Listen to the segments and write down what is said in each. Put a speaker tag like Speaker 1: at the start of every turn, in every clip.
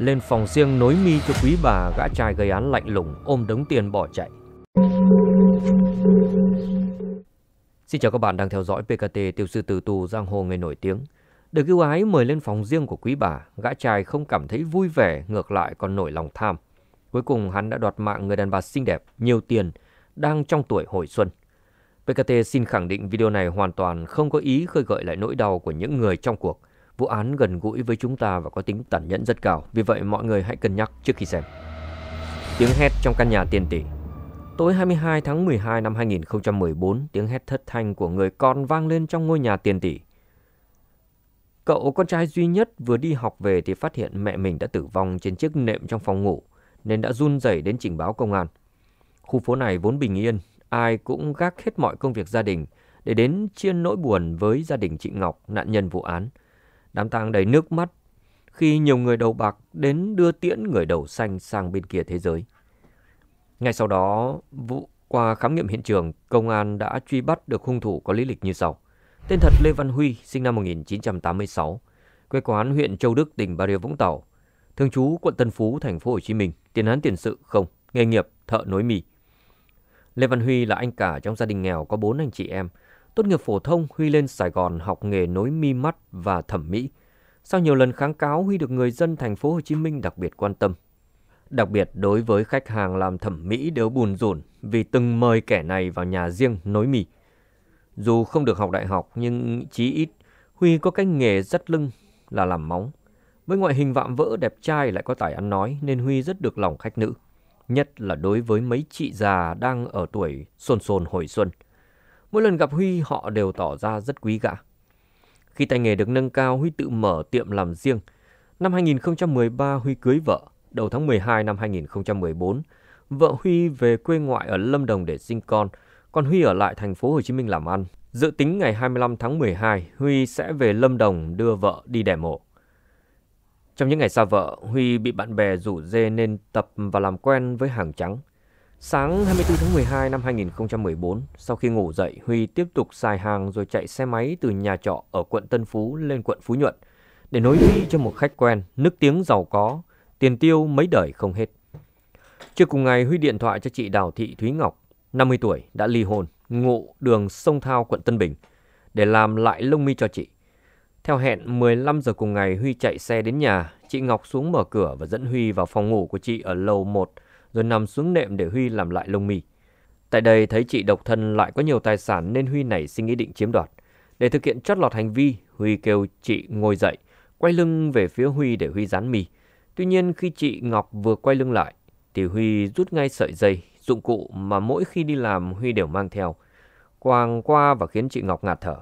Speaker 1: lên phòng riêng nối mi cho quý bà gã trai gây án lạnh lùng ôm đống tiền bỏ chạy. Xin chào các bạn đang theo dõi PKT Tiêu sư Từ Tù Giang Hồ Người Nổi Tiếng. Được ưu ái mời lên phòng riêng của quý bà, gã trai không cảm thấy vui vẻ, ngược lại còn nổi lòng tham. Cuối cùng hắn đã đoạt mạng người đàn bà xinh đẹp, nhiều tiền, đang trong tuổi hồi xuân. PKT xin khẳng định video này hoàn toàn không có ý khơi gợi lại nỗi đau của những người trong cuộc – vụ án gần gũi với chúng ta và có tính tàn nhẫn rất cao, vì vậy mọi người hãy cân nhắc trước khi xem. Tiếng hét trong căn nhà tiền tỷ Tối 22 tháng 12 năm 2014, tiếng hét thất thanh của người con vang lên trong ngôi nhà tiền tỷ. Cậu con trai duy nhất vừa đi học về thì phát hiện mẹ mình đã tử vong trên chiếc nệm trong phòng ngủ, nên đã run rẩy đến trình báo công an. Khu phố này vốn bình yên, ai cũng gác hết mọi công việc gia đình để đến chia nỗi buồn với gia đình chị Ngọc, nạn nhân vụ án – Đám tang đầy nước mắt khi nhiều người đầu bạc đến đưa tiễn người đầu xanh sang bên kia thế giới. Ngay sau đó, vụ qua khám nghiệm hiện trường, công an đã truy bắt được hung thủ có lý lịch như sau. Tên thật Lê Văn Huy, sinh năm 1986, quê quán huyện Châu Đức, tỉnh Bà Rịa Vũng Tàu, thường trú quận Tân Phú, thành phố Hồ Chí Minh, tiền án tiền sự không, nghề nghiệp thợ nối mì. Lê Văn Huy là anh cả trong gia đình nghèo có bốn anh chị em, tốt nghiệp phổ thông Huy lên Sài Gòn học nghề nối mi mắt và thẩm mỹ. Sau nhiều lần kháng cáo, Huy được người dân thành phố Hồ Chí Minh đặc biệt quan tâm. Đặc biệt đối với khách hàng làm thẩm mỹ đều buồn rủn vì từng mời kẻ này vào nhà riêng nối mì. Dù không được học đại học nhưng chí ít Huy có cái nghề rất lưng là làm móng. Với ngoại hình vạm vỡ đẹp trai lại có tài ăn nói nên Huy rất được lòng khách nữ. Nhất là đối với mấy chị già đang ở tuổi xôn xôn hồi xuân. Mỗi lần gặp Huy họ đều tỏ ra rất quý gã. Khi tay nghề được nâng cao, Huy tự mở tiệm làm riêng. Năm 2013 Huy cưới vợ, đầu tháng 12 năm 2014, vợ Huy về quê ngoại ở Lâm Đồng để sinh con, còn Huy ở lại thành phố Hồ Chí Minh làm ăn. Dự tính ngày 25 tháng 12, Huy sẽ về Lâm Đồng đưa vợ đi đẻ mộ. Trong những ngày xa vợ, Huy bị bạn bè rủ dê nên tập và làm quen với hàng trắng. Sáng 24 tháng 12 năm 2014, sau khi ngủ dậy, Huy tiếp tục xài hàng rồi chạy xe máy từ nhà trọ ở quận Tân Phú lên quận Phú Nhuận để nối Huy cho một khách quen, nức tiếng giàu có, tiền tiêu mấy đời không hết. Trước cùng ngày, Huy điện thoại cho chị Đào Thị Thúy Ngọc, 50 tuổi, đã ly hôn, ngụ đường Sông Thao, quận Tân Bình, để làm lại lông mi cho chị. Theo hẹn 15 giờ cùng ngày, Huy chạy xe đến nhà, chị Ngọc xuống mở cửa và dẫn Huy vào phòng ngủ của chị ở lầu 1 rồi nằm xuống nệm để Huy làm lại lông mì. Tại đây thấy chị độc thân lại có nhiều tài sản nên Huy nảy sinh ý định chiếm đoạt. Để thực hiện chót lọt hành vi, Huy kêu chị ngồi dậy, quay lưng về phía Huy để Huy dán mì. Tuy nhiên khi chị Ngọc vừa quay lưng lại, thì Huy rút ngay sợi dây, dụng cụ mà mỗi khi đi làm Huy đều mang theo, quàng qua và khiến chị Ngọc ngạt thở.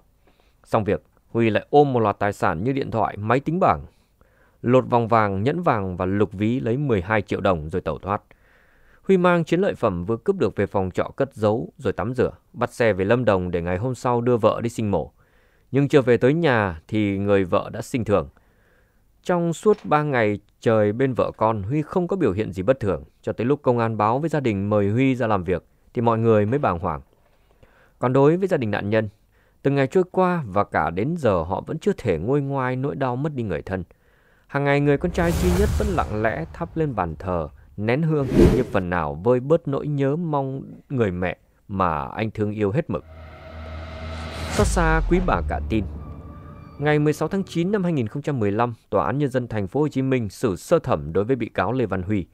Speaker 1: Xong việc, Huy lại ôm một loạt tài sản như điện thoại, máy tính bảng, lột vòng vàng, nhẫn vàng và lục ví lấy 12 triệu đồng rồi tẩu thoát. Huy mang chiến lợi phẩm vừa cướp được về phòng trọ cất giấu rồi tắm rửa, bắt xe về Lâm Đồng để ngày hôm sau đưa vợ đi sinh mổ. Nhưng chưa về tới nhà thì người vợ đã sinh thường. Trong suốt 3 ngày trời bên vợ con, Huy không có biểu hiện gì bất thường. Cho tới lúc công an báo với gia đình mời Huy ra làm việc thì mọi người mới bàng hoàng. Còn đối với gia đình nạn nhân, từng ngày trôi qua và cả đến giờ họ vẫn chưa thể nguôi ngoai nỗi đau mất đi người thân. Hàng ngày người con trai duy nhất vẫn lặng lẽ thắp lên bàn thờ, nén hương như phần nào vơi bớt nỗi nhớ mong người mẹ mà anh thương yêu hết mực. Xót xa quý bà cả tin. Ngày 16 tháng 9 năm 2015, Tòa án Nhân dân thành phố Hồ Chí Minh xử sơ thẩm đối với bị cáo Lê Văn Huy.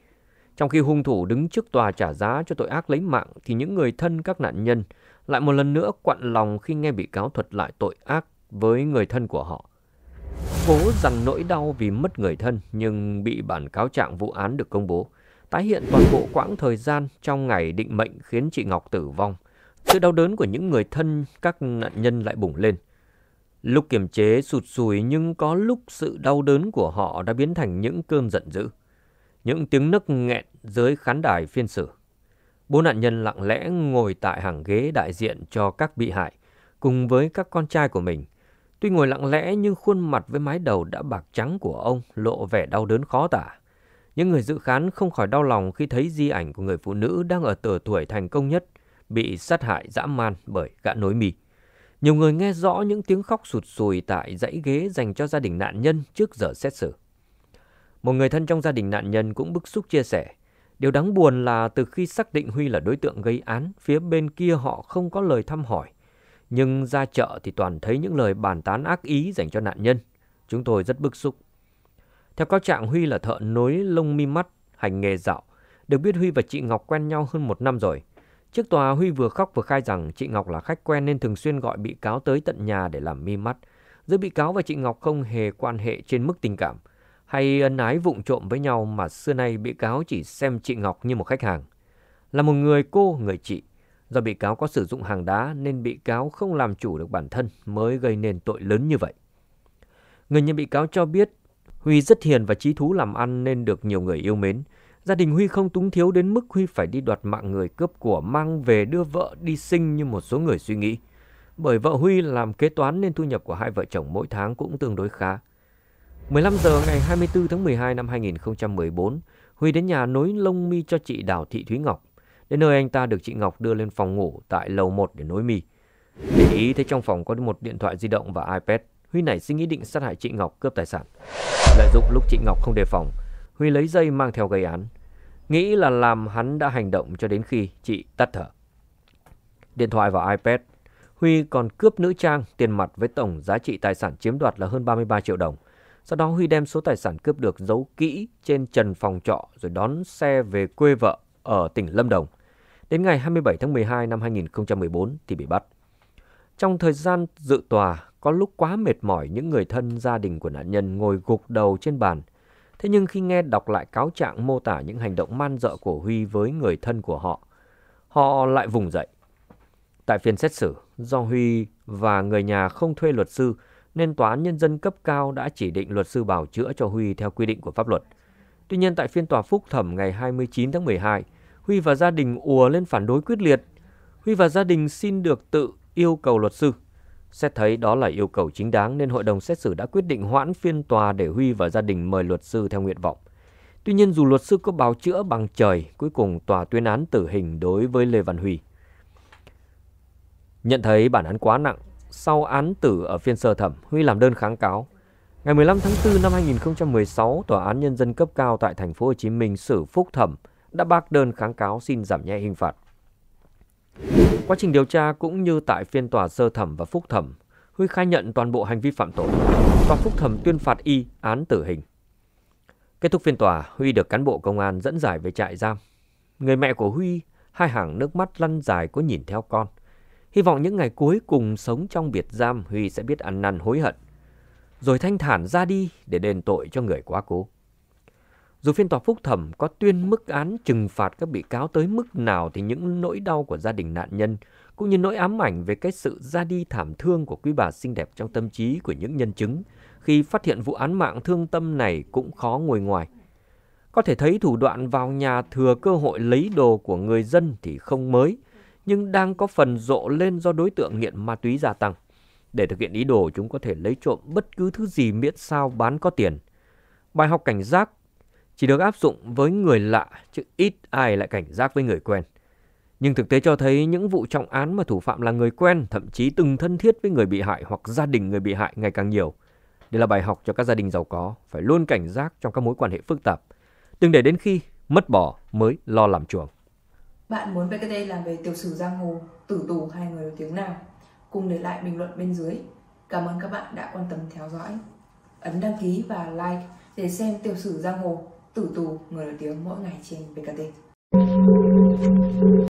Speaker 1: Trong khi hung thủ đứng trước tòa trả giá cho tội ác lấy mạng thì những người thân các nạn nhân lại một lần nữa quặn lòng khi nghe bị cáo thuật lại tội ác với người thân của họ. Cố rằng nỗi đau vì mất người thân nhưng bị bản cáo trạng vụ án được công bố, tái hiện toàn bộ quãng thời gian trong ngày định mệnh khiến chị Ngọc tử vong. Sự đau đớn của những người thân các nạn nhân lại bùng lên. Lúc kiềm chế sụt sùi nhưng có lúc sự đau đớn của họ đã biến thành những cơn giận dữ. Những tiếng nấc nghẹn dưới khán đài phiên xử. Bố nạn nhân lặng lẽ ngồi tại hàng ghế đại diện cho các bị hại cùng với các con trai của mình. Tuy ngồi lặng lẽ nhưng khuôn mặt với mái đầu đã bạc trắng của ông lộ vẻ đau đớn khó tả. Những người dự khán không khỏi đau lòng khi thấy di ảnh của người phụ nữ đang ở tờ tuổi thành công nhất bị sát hại dã man bởi gã nối mì. Nhiều người nghe rõ những tiếng khóc sụt sùi tại dãy ghế dành cho gia đình nạn nhân trước giờ xét xử. Một người thân trong gia đình nạn nhân cũng bức xúc chia sẻ. Điều đáng buồn là từ khi xác định Huy là đối tượng gây án, phía bên kia họ không có lời thăm hỏi. Nhưng ra chợ thì toàn thấy những lời bàn tán ác ý dành cho nạn nhân. Chúng tôi rất bức xúc theo cáo trạng, Huy là thợ nối lông mi mắt, hành nghề dạo. Được biết Huy và chị Ngọc quen nhau hơn một năm rồi. Trước tòa, Huy vừa khóc vừa khai rằng chị Ngọc là khách quen nên thường xuyên gọi bị cáo tới tận nhà để làm mi mắt. Giữa bị cáo và chị Ngọc không hề quan hệ trên mức tình cảm hay ân ái vụng trộm với nhau mà xưa nay bị cáo chỉ xem chị Ngọc như một khách hàng. Là một người cô, người chị. Do bị cáo có sử dụng hàng đá nên bị cáo không làm chủ được bản thân mới gây nên tội lớn như vậy. Người nhân bị cáo cho biết Huy rất hiền và trí thú làm ăn nên được nhiều người yêu mến. Gia đình Huy không túng thiếu đến mức Huy phải đi đoạt mạng người cướp của mang về đưa vợ đi sinh như một số người suy nghĩ. Bởi vợ Huy làm kế toán nên thu nhập của hai vợ chồng mỗi tháng cũng tương đối khá. 15 giờ ngày 24 tháng 12 năm 2014, Huy đến nhà nối lông mi cho chị Đào Thị Thúy Ngọc. Đến nơi anh ta được chị Ngọc đưa lên phòng ngủ tại lầu 1 để nối mi. Để ý thấy trong phòng có một điện thoại di động và iPad, Huy nảy sinh ý định sát hại chị Ngọc cướp tài sản. Lợi dụng lúc chị Ngọc không đề phòng, Huy lấy dây mang theo gây án. Nghĩ là làm hắn đã hành động cho đến khi chị tắt thở. Điện thoại và iPad, Huy còn cướp nữ trang tiền mặt với tổng giá trị tài sản chiếm đoạt là hơn 33 triệu đồng. Sau đó Huy đem số tài sản cướp được giấu kỹ trên trần phòng trọ rồi đón xe về quê vợ ở tỉnh Lâm Đồng. Đến ngày 27 tháng 12 năm 2014 thì bị bắt. Trong thời gian dự tòa, có lúc quá mệt mỏi những người thân gia đình của nạn nhân ngồi gục đầu trên bàn. Thế nhưng khi nghe đọc lại cáo trạng mô tả những hành động man dợ của Huy với người thân của họ, họ lại vùng dậy. Tại phiên xét xử, do Huy và người nhà không thuê luật sư nên tòa án nhân dân cấp cao đã chỉ định luật sư bảo chữa cho Huy theo quy định của pháp luật. Tuy nhiên tại phiên tòa phúc thẩm ngày 29 tháng 12, Huy và gia đình ùa lên phản đối quyết liệt. Huy và gia đình xin được tự yêu cầu luật sư Xét thấy đó là yêu cầu chính đáng nên hội đồng xét xử đã quyết định hoãn phiên tòa để Huy và gia đình mời luật sư theo nguyện vọng. Tuy nhiên dù luật sư có bào chữa bằng trời, cuối cùng tòa tuyên án tử hình đối với Lê Văn Huy. Nhận thấy bản án quá nặng, sau án tử ở phiên sơ thẩm, Huy làm đơn kháng cáo. Ngày 15 tháng 4 năm 2016, tòa án nhân dân cấp cao tại thành phố Hồ Chí Minh xử phúc thẩm đã bác đơn kháng cáo xin giảm nhẹ hình phạt. Quá trình điều tra cũng như tại phiên tòa sơ thẩm và phúc thẩm, Huy khai nhận toàn bộ hành vi phạm tội. Tòa phúc thẩm tuyên phạt y án tử hình. Kết thúc phiên tòa, Huy được cán bộ công an dẫn giải về trại giam. Người mẹ của Huy, hai hàng nước mắt lăn dài có nhìn theo con. Hy vọng những ngày cuối cùng sống trong biệt giam, Huy sẽ biết ăn năn hối hận. Rồi thanh thản ra đi để đền tội cho người quá cố. Dù phiên tòa phúc thẩm có tuyên mức án trừng phạt các bị cáo tới mức nào thì những nỗi đau của gia đình nạn nhân cũng như nỗi ám ảnh về cái sự ra đi thảm thương của quý bà xinh đẹp trong tâm trí của những nhân chứng khi phát hiện vụ án mạng thương tâm này cũng khó ngồi ngoài. Có thể thấy thủ đoạn vào nhà thừa cơ hội lấy đồ của người dân thì không mới, nhưng đang có phần rộ lên do đối tượng nghiện ma túy gia tăng. Để thực hiện ý đồ, chúng có thể lấy trộm bất cứ thứ gì miễn sao bán có tiền. Bài học cảnh giác chỉ được áp dụng với người lạ chứ ít ai lại cảnh giác với người quen. Nhưng thực tế cho thấy những vụ trọng án mà thủ phạm là người quen, thậm chí từng thân thiết với người bị hại hoặc gia đình người bị hại ngày càng nhiều. Đây là bài học cho các gia đình giàu có, phải luôn cảnh giác trong các mối quan hệ phức tạp. Đừng để đến khi mất bỏ mới lo làm chuồng. Bạn muốn VKT làm về tiểu sử giang hồ, tử tù hay người nổi tiếng nào? Cùng để lại bình luận bên dưới. Cảm ơn các bạn đã quan tâm theo dõi. Ấn đăng ký và like để xem tiểu sử giang hồ tử tù người nổi tiếng mỗi ngày trên VKT